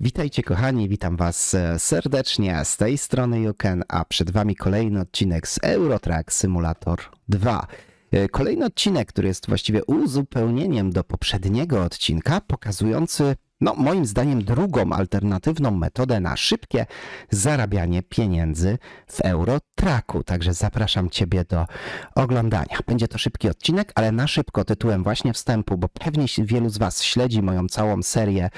Witajcie kochani, witam was e, serdecznie z tej strony Juken, a przed wami kolejny odcinek z Eurotrack Simulator 2. E, kolejny odcinek, który jest właściwie uzupełnieniem do poprzedniego odcinka, pokazujący, no moim zdaniem, drugą alternatywną metodę na szybkie zarabianie pieniędzy w Eurotraku. Także zapraszam Ciebie do oglądania. Będzie to szybki odcinek, ale na szybko tytułem właśnie wstępu, bo pewnie wielu z Was śledzi moją całą serię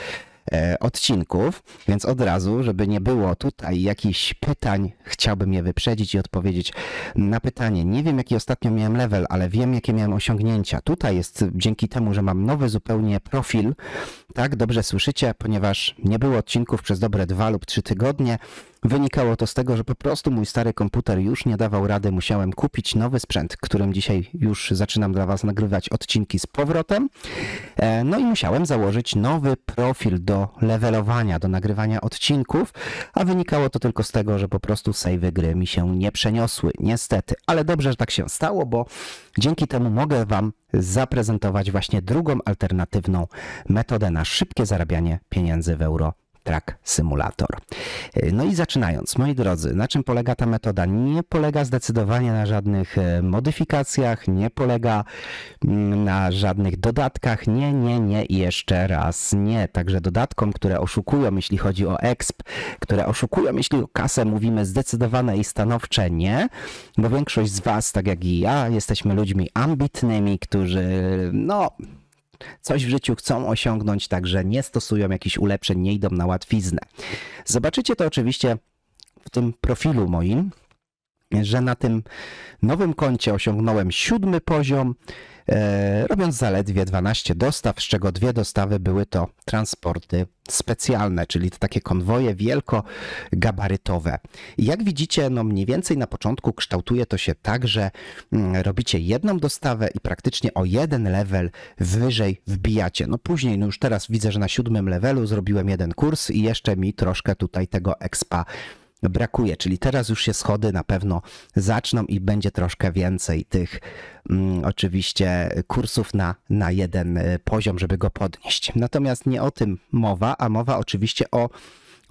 E, odcinków, więc od razu, żeby nie było tutaj jakichś pytań, chciałbym je wyprzedzić i odpowiedzieć na pytanie. Nie wiem, jaki ostatnio miałem level, ale wiem, jakie miałem osiągnięcia. Tutaj jest dzięki temu, że mam nowy zupełnie profil, tak dobrze słyszycie, ponieważ nie było odcinków przez dobre dwa lub trzy tygodnie. Wynikało to z tego, że po prostu mój stary komputer już nie dawał rady, musiałem kupić nowy sprzęt, którym dzisiaj już zaczynam dla Was nagrywać odcinki z powrotem. E, no i musiałem założyć nowy profil do levelowania, do nagrywania odcinków, a wynikało to tylko z tego, że po prostu savey gry mi się nie przeniosły, niestety. Ale dobrze, że tak się stało, bo dzięki temu mogę Wam zaprezentować właśnie drugą alternatywną metodę na szybkie zarabianie pieniędzy w euro Track Simulator. E, no i zaczynając, moi drodzy, na czym polega ta metoda? Nie polega zdecydowanie na żadnych e, modyfikacjach, nie polega mm, na żadnych dodatkach. Nie, nie, nie i jeszcze raz nie. Także dodatkom, które oszukują, jeśli chodzi o EXP, które oszukują, jeśli o kasę, mówimy zdecydowane i stanowcze nie, bo większość z Was, tak jak i ja, jesteśmy ludźmi ambitnymi, którzy no coś w życiu chcą osiągnąć, także nie stosują jakichś ulepszeń, nie idą na łatwiznę. Zobaczycie to oczywiście w tym profilu moim, że na tym nowym koncie osiągnąłem siódmy poziom, E, robiąc zaledwie 12 dostaw, z czego dwie dostawy były to transporty specjalne, czyli to takie konwoje wielkogabarytowe. jak widzicie, no mniej więcej na początku kształtuje to się tak, że mm, robicie jedną dostawę i praktycznie o jeden level wyżej wbijacie. No później, no już teraz widzę, że na siódmym levelu zrobiłem jeden kurs i jeszcze mi troszkę tutaj tego expa brakuje. Czyli teraz już się schody na pewno zaczną i będzie troszkę więcej tych mm, oczywiście kursów na, na jeden e, poziom, żeby go podnieść. Natomiast nie o tym mowa, a mowa oczywiście o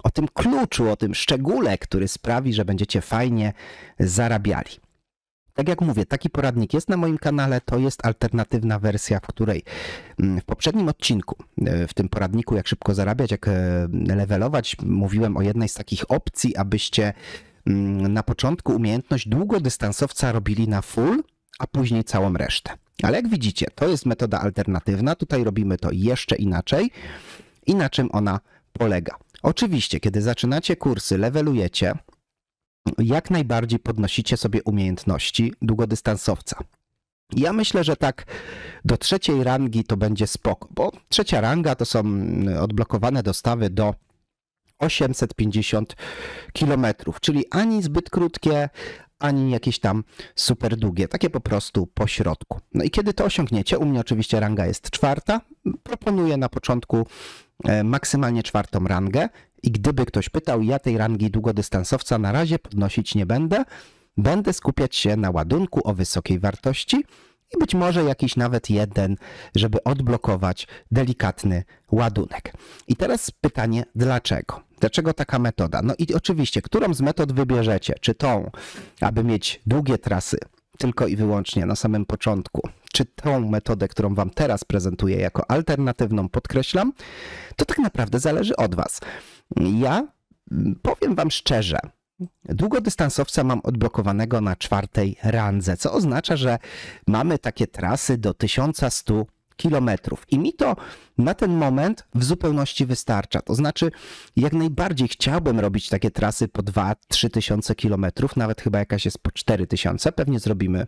o tym kluczu, o tym szczególe, który sprawi, że będziecie fajnie zarabiali. Tak jak mówię, taki poradnik jest na moim kanale, to jest alternatywna wersja, w której mm, w poprzednim odcinku, e, w tym poradniku jak szybko zarabiać, jak e, levelować, mówiłem o jednej z takich opcji, abyście mm, na początku umiejętność długodystansowca robili na full, a później całą resztę. Ale jak widzicie, to jest metoda alternatywna, tutaj robimy to jeszcze inaczej i na czym ona polega. Oczywiście, kiedy zaczynacie kursy, levelujecie, jak najbardziej podnosicie sobie umiejętności długodystansowca. Ja myślę, że tak do trzeciej rangi to będzie spoko, bo trzecia ranga to są mm, odblokowane dostawy do 850 km, czyli ani zbyt krótkie, ani jakieś tam super długie, takie po prostu po środku. No i kiedy to osiągniecie, u mnie oczywiście ranga jest czwarta, proponuję na początku e, maksymalnie czwartą rangę, i gdyby ktoś pytał, ja tej rangi długodystansowca na razie podnosić nie będę. Będę skupiać się na ładunku o wysokiej wartości i być może jakiś nawet jeden, żeby odblokować delikatny ładunek. I teraz pytanie, dlaczego? Dlaczego taka metoda? No i oczywiście, którą z metod wybierzecie? Czy tą, aby mieć długie trasy tylko i wyłącznie na samym początku, czy tą metodę, którą Wam teraz prezentuję jako alternatywną, podkreślam, to tak naprawdę zależy od Was. Ja mm, powiem Wam szczerze, Długodystansowca mam odblokowanego na czwartej randze, co oznacza, że mamy takie trasy do 1100 kilometrów. I mi to na ten moment w zupełności wystarcza. To znaczy, jak najbardziej chciałbym robić takie trasy po 2-3 tysiące kilometrów, nawet chyba jakaś jest po 4 tysiące. Pewnie zrobimy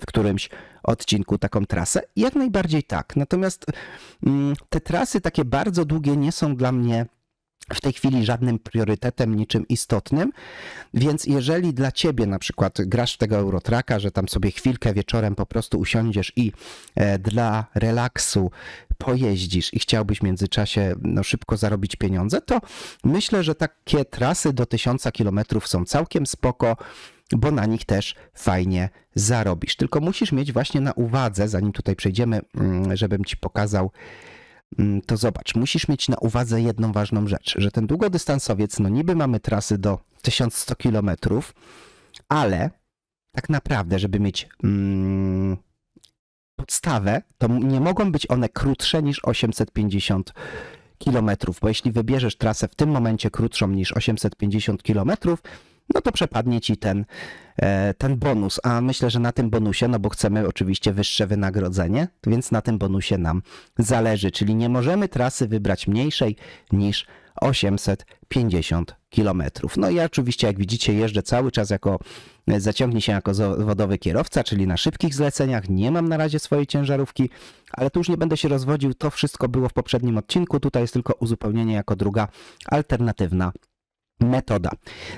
w którymś odcinku taką trasę. Jak najbardziej tak. Natomiast mm, te trasy takie bardzo długie nie są dla mnie w tej chwili żadnym priorytetem, niczym istotnym. Więc jeżeli dla ciebie na przykład grasz w tego Eurotraka, że tam sobie chwilkę wieczorem po prostu usiądziesz i e, dla relaksu pojeździsz i chciałbyś w międzyczasie no, szybko zarobić pieniądze, to myślę, że takie trasy do tysiąca kilometrów są całkiem spoko bo na nich też fajnie zarobisz. Tylko musisz mieć właśnie na uwadze, zanim tutaj przejdziemy, mm, żebym ci pokazał Mm, to zobacz, musisz mieć na uwadze jedną ważną rzecz, że ten długodystansowiec, no niby mamy trasy do 1100 km, ale tak naprawdę, żeby mieć mm, podstawę, to nie mogą być one krótsze niż 850 km, bo jeśli wybierzesz trasę w tym momencie krótszą niż 850 km, no to przepadnie ci ten, e, ten bonus. A myślę, że na tym bonusie, no bo chcemy oczywiście wyższe wynagrodzenie, więc na tym bonusie nam zależy. Czyli nie możemy trasy wybrać mniejszej niż 850 km. No i oczywiście, jak widzicie, jeżdżę cały czas jako, e, zaciągnie się jako zawodowy kierowca, czyli na szybkich zleceniach. Nie mam na razie swojej ciężarówki, ale tu już nie będę się rozwodził. To wszystko było w poprzednim odcinku. Tutaj jest tylko uzupełnienie jako druga alternatywna metoda.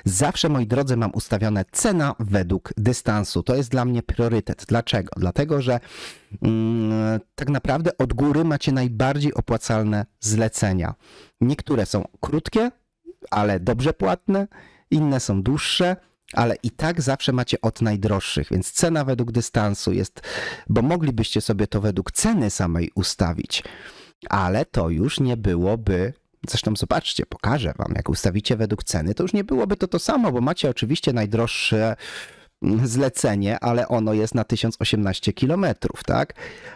Zawsze, moi drodzy, mam ustawione cena według dystansu. To jest dla mnie priorytet. Dlaczego? Dlatego, że mm, tak naprawdę od góry macie najbardziej opłacalne zlecenia. Niektóre są krótkie, ale dobrze płatne, inne są dłuższe, ale i tak zawsze macie od najdroższych, więc cena według dystansu jest, bo moglibyście sobie to według ceny samej ustawić, ale to już nie byłoby Zresztą zobaczcie, pokażę wam, jak ustawicie według ceny, to już nie byłoby to to samo, bo macie oczywiście najdroższe zlecenie, ale ono jest na 1018 km, tak?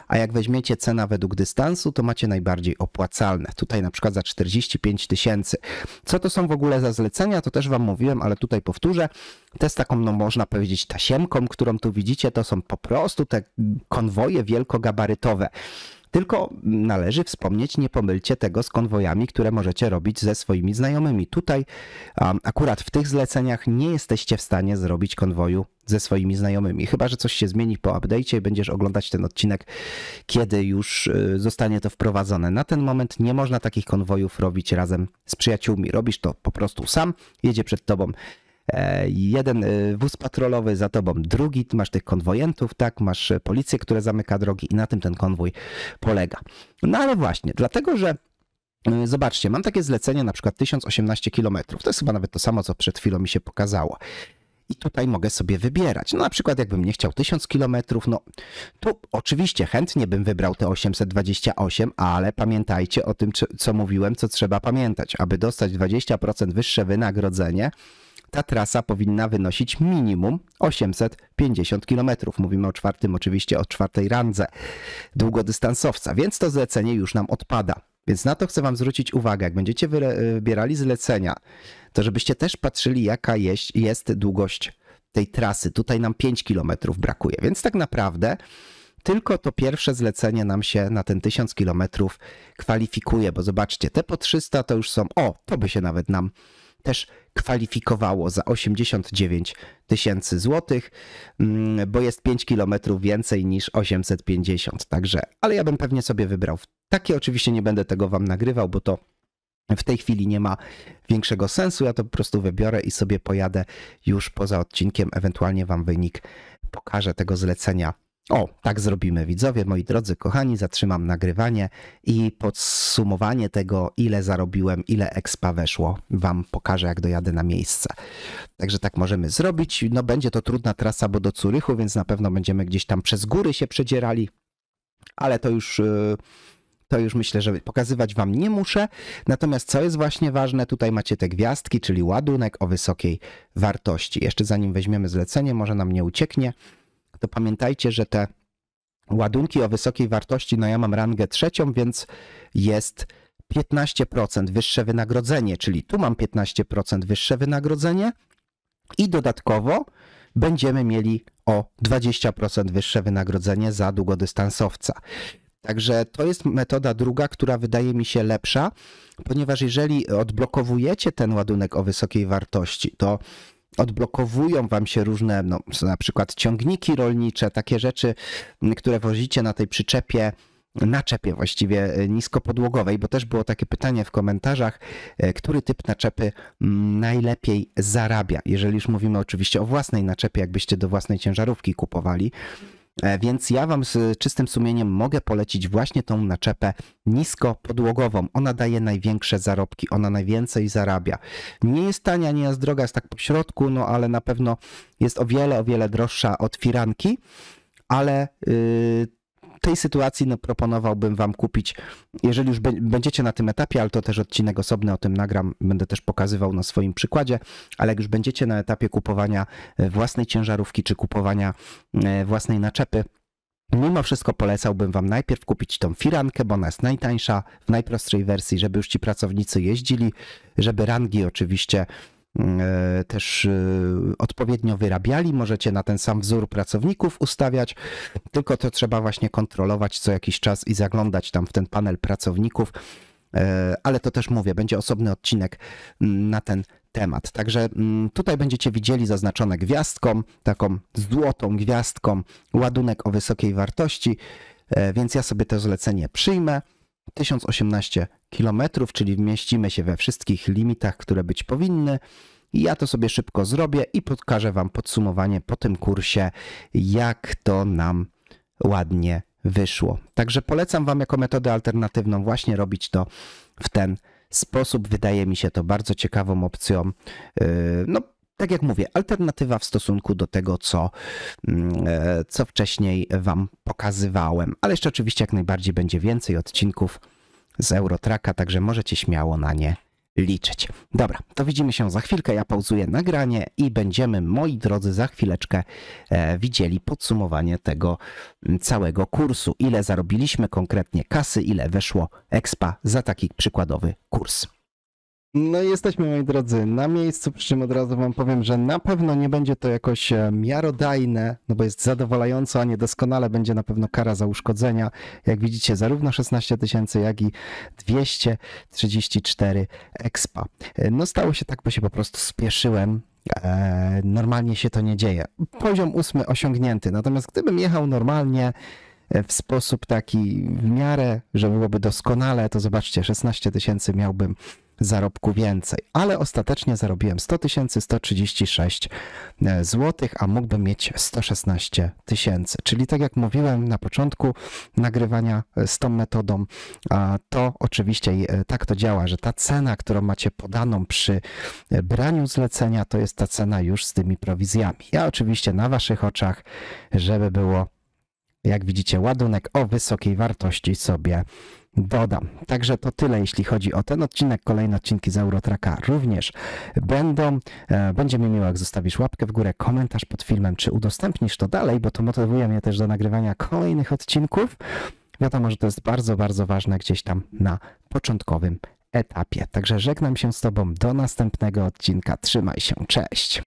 A jak weźmiecie cena według dystansu, to macie najbardziej opłacalne. Tutaj na przykład za 45 tysięcy. Co to są w ogóle za zlecenia, to też Wam mówiłem, ale tutaj powtórzę. Te z taką, no można powiedzieć, tasiemką, którą tu widzicie, to są po prostu te konwoje wielkogabarytowe. Tylko należy wspomnieć, nie pomylcie tego z konwojami, które możecie robić ze swoimi znajomymi. Tutaj um, akurat w tych zleceniach nie jesteście w stanie zrobić konwoju ze swoimi znajomymi. Chyba, że coś się zmieni po update'cie i będziesz oglądać ten odcinek, kiedy już y, zostanie to wprowadzone. Na ten moment nie można takich konwojów robić razem z przyjaciółmi. Robisz to po prostu sam, jedzie przed tobą E, jeden e, wóz patrolowy za tobą, drugi, masz tych konwojentów, tak, masz e, policję, która zamyka drogi i na tym ten konwój polega. No ale właśnie, dlatego że Zobaczcie, mam takie zlecenie na przykład 1018 km. To jest chyba nawet to samo, co przed chwilą mi się pokazało. I tutaj mogę sobie wybierać. No na przykład jakbym nie chciał 1000 km, no tu oczywiście chętnie bym wybrał te 828, ale pamiętajcie o tym, co mówiłem, co trzeba pamiętać. Aby dostać 20% wyższe wynagrodzenie, ta trasa powinna wynosić minimum 850 km. Mówimy o czwartym, oczywiście o czwartej randze długodystansowca, więc to zlecenie już nam odpada. Więc na to chcę Wam zwrócić uwagę, jak będziecie wybierali zlecenia, to żebyście też patrzyli, jaka jest, jest długość tej trasy. Tutaj nam 5 km brakuje, więc tak naprawdę tylko to pierwsze zlecenie nam się na ten 1000 km kwalifikuje, bo zobaczcie, te po 300 to już są, o, to by się nawet nam też kwalifikowało za 89 tysięcy złotych, mm, bo jest 5 kilometrów więcej niż 850. Także, ale ja bym pewnie sobie wybrał takie. Oczywiście nie będę tego wam nagrywał, bo to w tej chwili nie ma większego sensu. Ja to po prostu wybiorę i sobie pojadę już poza odcinkiem. Ewentualnie wam wynik pokażę tego zlecenia o, tak zrobimy, widzowie, moi drodzy, kochani. Zatrzymam nagrywanie i podsumowanie tego, ile zarobiłem, ile expa weszło, Wam pokażę, jak dojadę na miejsce. Także tak możemy zrobić. No, będzie to trudna trasa, bo do Curychu, więc na pewno będziemy gdzieś tam przez góry się przedzierali, ale to już. Y, to już myślę, że pokazywać Wam nie muszę. Natomiast co jest właśnie ważne, tutaj macie te gwiazdki, czyli ładunek o wysokiej wartości. Jeszcze zanim weźmiemy zlecenie, może nam nie ucieknie to pamiętajcie, że te ładunki o wysokiej wartości, no ja mam rangę trzecią, więc jest 15% wyższe wynagrodzenie, czyli tu mam 15% wyższe wynagrodzenie i dodatkowo będziemy mieli o 20% wyższe wynagrodzenie za długodystansowca. Także to jest metoda druga, która wydaje mi się lepsza, ponieważ jeżeli odblokowujecie ten ładunek o wysokiej wartości, to odblokowują wam się różne, no, na przykład ciągniki rolnicze, takie rzeczy, które wozicie na tej przyczepie, naczepie właściwie e, niskopodłogowej, bo też było takie pytanie w komentarzach, e, który typ naczepy najlepiej zarabia, jeżeli już mówimy oczywiście o własnej naczepie, jakbyście do własnej ciężarówki kupowali. E, więc ja Wam z czystym sumieniem mogę polecić właśnie tą naczepę niskopodłogową. Ona daje największe zarobki, ona najwięcej zarabia. Nie jest tania, nie jest droga, jest tak po środku, no ale na pewno jest o wiele, o wiele droższa od firanki ale y, tej sytuacji no, proponowałbym wam kupić, jeżeli już będziecie na tym etapie, ale to też odcinek osobny o tym nagram, będę też pokazywał na swoim przykładzie, ale jak już będziecie na etapie kupowania e, własnej ciężarówki czy kupowania e, własnej naczepy, Mimo wszystko polecałbym Wam najpierw kupić tą firankę, bo ona jest najtańsza, w najprostszej wersji, żeby już ci pracownicy jeździli, żeby rangi oczywiście E, też e, odpowiednio wyrabiali. Możecie na ten sam wzór pracowników ustawiać, tylko to trzeba właśnie kontrolować co jakiś czas i zaglądać tam w ten panel pracowników. E, ale to też mówię, będzie osobny odcinek mm, na ten temat. Także mm, tutaj będziecie widzieli zaznaczone gwiazdką, taką złotą gwiazdką, ładunek o wysokiej wartości, więc ja sobie to zlecenie przyjmę. 1018 km, czyli mieścimy się we wszystkich limitach, które być powinny. Ja to sobie szybko zrobię i pokażę Wam podsumowanie po tym kursie, jak to nam ładnie wyszło. Także polecam Wam jako metodę alternatywną właśnie robić to w ten sposób. Wydaje mi się to bardzo ciekawą opcją. Yy, no, tak jak mówię, alternatywa w stosunku do tego, co, mm, e, co wcześniej Wam pokazywałem. Ale jeszcze oczywiście jak najbardziej będzie więcej odcinków z Eurotraka, także możecie śmiało na nie liczyć. Dobra, to widzimy się za chwilkę. Ja pauzuję nagranie i będziemy, moi drodzy, za chwileczkę e, widzieli podsumowanie tego mm, całego kursu. Ile zarobiliśmy konkretnie kasy, ile weszło expa za taki przykładowy kurs. No jesteśmy moi drodzy na miejscu, przy czym od razu wam powiem, że na pewno nie będzie to jakoś e, miarodajne, no bo jest zadowalająco, a niedoskonale będzie na pewno kara za uszkodzenia. Jak widzicie zarówno 16 tysięcy, jak i 234 expa. E, no stało się tak, bo się po prostu spieszyłem, e, normalnie się to nie dzieje. Poziom ósmy osiągnięty, natomiast gdybym jechał normalnie w sposób taki w miarę, że byłoby doskonale, to zobaczcie, 16 tysięcy miałbym zarobku więcej, ale ostatecznie zarobiłem 100 136 zł, a mógłbym mieć 116 tysięcy. Czyli tak jak mówiłem na początku nagrywania e, z tą metodą, to oczywiście e, tak to działa, że ta cena, którą macie podaną przy e, braniu zlecenia, to jest ta cena już z tymi prowizjami. Ja oczywiście na waszych oczach, żeby było jak widzicie, ładunek o wysokiej wartości sobie dodam. Także to tyle, jeśli chodzi o ten odcinek. Kolejne odcinki z Eurotraka również będą. E, Będzie mi miło, jak zostawisz łapkę w górę, komentarz pod filmem, czy udostępnisz to dalej, bo to motywuje mnie też do nagrywania kolejnych odcinków. Wiadomo, że to jest bardzo, bardzo ważne gdzieś tam na początkowym etapie. Także żegnam się z Tobą do następnego odcinka. Trzymaj się, cześć!